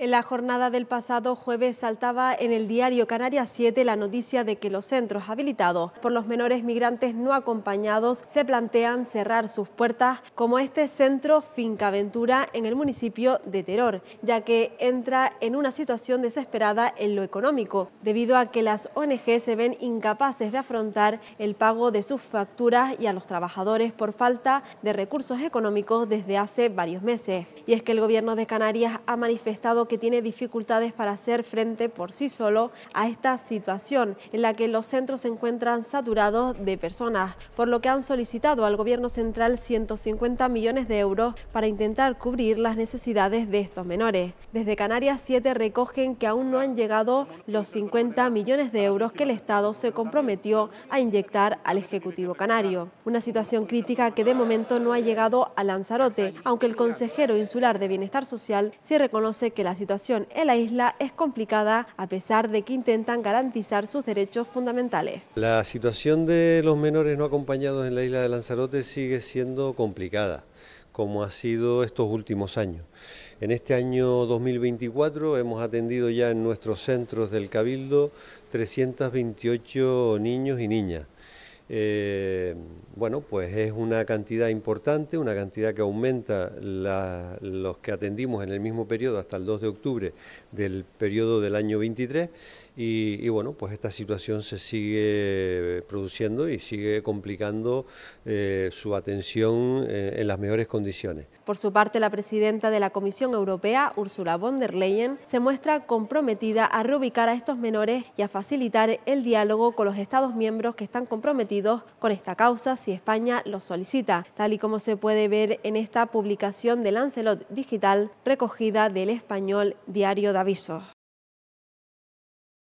En la jornada del pasado jueves saltaba en el diario Canarias 7 la noticia de que los centros habilitados por los menores migrantes no acompañados se plantean cerrar sus puertas como este centro Finca Ventura en el municipio de Teror, ya que entra en una situación desesperada en lo económico, debido a que las ONG se ven incapaces de afrontar el pago de sus facturas y a los trabajadores por falta de recursos económicos desde hace varios meses. Y es que el gobierno de Canarias ha manifestado que tiene dificultades para hacer frente por sí solo a esta situación en la que los centros se encuentran saturados de personas, por lo que han solicitado al gobierno central 150 millones de euros para intentar cubrir las necesidades de estos menores. Desde Canarias 7 recogen que aún no han llegado los 50 millones de euros que el Estado se comprometió a inyectar al Ejecutivo Canario. Una situación crítica que de momento no ha llegado a Lanzarote, aunque el consejero insular de Bienestar Social sí reconoce que la situación en la isla es complicada a pesar de que intentan garantizar sus derechos fundamentales. La situación de los menores no acompañados en la isla de Lanzarote sigue siendo complicada como ha sido estos últimos años. En este año 2024 hemos atendido ya en nuestros centros del Cabildo 328 niños y niñas. Eh, bueno, pues es una cantidad importante, una cantidad que aumenta los que atendimos en el mismo periodo hasta el 2 de octubre del periodo del año 23 y, bueno, pues esta situación se sigue produciendo y sigue complicando eh, su atención eh, en las mejores condiciones. Por su parte, la presidenta de la Comisión Europea, Ursula von der Leyen, se muestra comprometida a reubicar a estos menores y a facilitar el diálogo con los Estados miembros que están comprometidos con esta causa si España lo solicita, tal y como se puede ver en esta publicación de Lancelot Digital recogida del español Diario de Avisos.